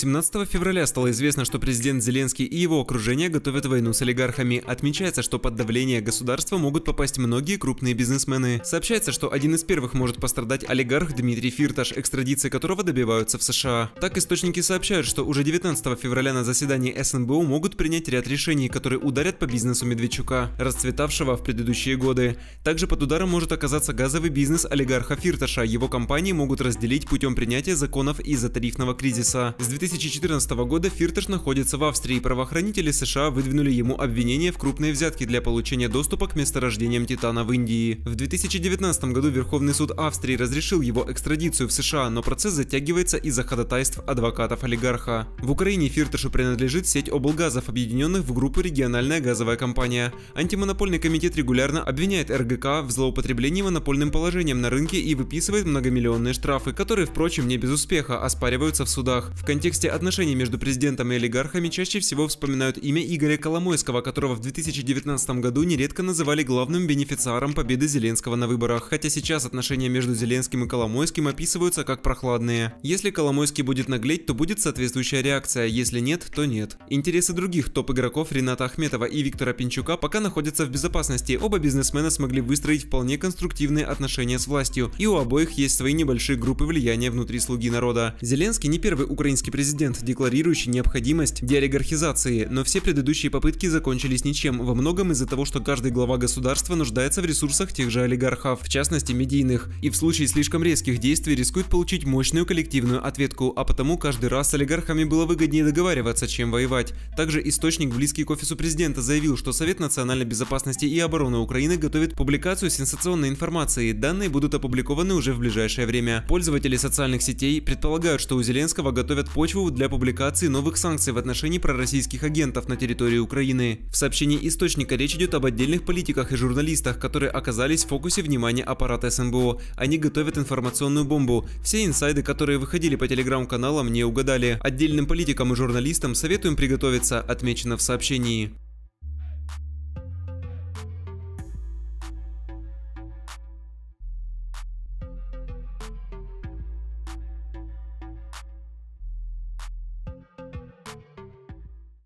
17 февраля стало известно, что президент Зеленский и его окружение готовят войну с олигархами. Отмечается, что под давление государства могут попасть многие крупные бизнесмены. Сообщается, что один из первых может пострадать олигарх Дмитрий Фирташ, экстрадиции которого добиваются в США. Так, источники сообщают, что уже 19 февраля на заседании СНБУ могут принять ряд решений, которые ударят по бизнесу Медведчука, расцветавшего в предыдущие годы. Также под ударом может оказаться газовый бизнес олигарха Фирташа. Его компании могут разделить путем принятия законов из-за тарифного кризиса. С 2000 2014 года Фирташ находится в Австрии, правоохранители США выдвинули ему обвинение в крупные взятки для получения доступа к месторождениям титана в Индии. В 2019 году Верховный суд Австрии разрешил его экстрадицию в США, но процесс затягивается из-за ходатайств адвокатов-олигарха. В Украине Фирташу принадлежит сеть облгазов, объединенных в группу «Региональная газовая компания». Антимонопольный комитет регулярно обвиняет РГК в злоупотреблении монопольным положением на рынке и выписывает многомиллионные штрафы, которые, впрочем, не без успеха оспариваются в судах. В контексте контексте отношений между президентом и олигархами чаще всего вспоминают имя Игоря Коломойского, которого в 2019 году нередко называли главным бенефициаром победы Зеленского на выборах, хотя сейчас отношения между Зеленским и Коломойским описываются как прохладные. Если Коломойский будет наглеть, то будет соответствующая реакция, если нет, то нет. Интересы других топ-игроков Рената Ахметова и Виктора Пинчука пока находятся в безопасности, оба бизнесмена смогли выстроить вполне конструктивные отношения с властью, и у обоих есть свои небольшие группы влияния внутри слуги народа. Зеленский не первый украинский президент, президент, декларирующий необходимость деолигархизации, но все предыдущие попытки закончились ничем, во многом из-за того, что каждый глава государства нуждается в ресурсах тех же олигархов, в частности медийных, и в случае слишком резких действий рискует получить мощную коллективную ответку, а потому каждый раз с олигархами было выгоднее договариваться, чем воевать. Также источник, близкий к офису президента, заявил, что Совет национальной безопасности и обороны Украины готовит публикацию сенсационной информации, данные будут опубликованы уже в ближайшее время. Пользователи социальных сетей предполагают, что у Зеленского готовят почву ЦРУ для публикации новых санкций в отношении пророссийских агентов на территории Украины. В сообщении источника речь идет об отдельных политиках и журналистах, которые оказались в фокусе внимания аппарата СМБО. Они готовят информационную бомбу. Все инсайды, которые выходили по телеграм-каналам, не угадали. Отдельным политикам и журналистам советуем приготовиться, отмечено в сообщении.